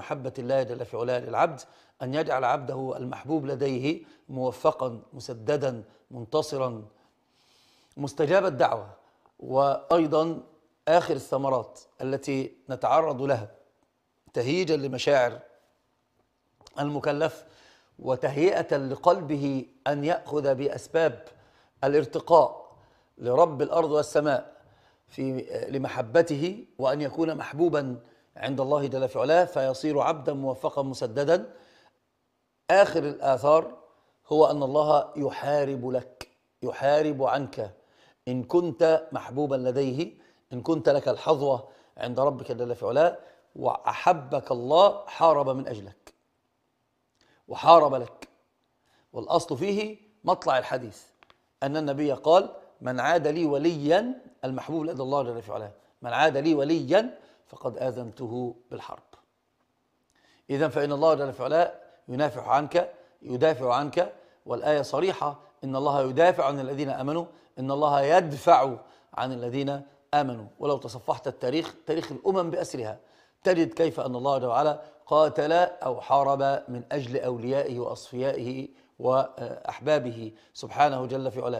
محبة الله جل في علاه للعبد أن يجعل عبده المحبوب لديه موفقا مسددا منتصرا مستجاب الدعوة وأيضا آخر الثمرات التي نتعرض لها تهيجا لمشاعر المكلف وتهيئة لقلبه أن يأخذ بأسباب الارتقاء لرب الأرض والسماء في لمحبته وأن يكون محبوبا عند الله جل في علاه فيصير عبدا موفقا مسددا آخر الآثار هو أن الله يحارب لك يحارب عنك إن كنت محبوبا لديه إن كنت لك الحظوة عند ربك جل في علاه وأحبك الله حارب من أجلك وحارب لك والأصل فيه مطلع الحديث أن النبي قال من عاد لي وليا المحبوب لدى الله جل في علاه من عاد لي وليا فقد آذنته بالحرب إذا فإن الله جل وعلا ينافع عنك يدافع عنك والآية صريحة إن الله يدافع عن الذين آمنوا إن الله يدفع عن الذين آمنوا ولو تصفحت التاريخ تاريخ الأمم بأسرها تجد كيف أن الله جل وعلا قاتل أو حارب من أجل أوليائه وأصفيائه وأحبابه سبحانه جل في علاه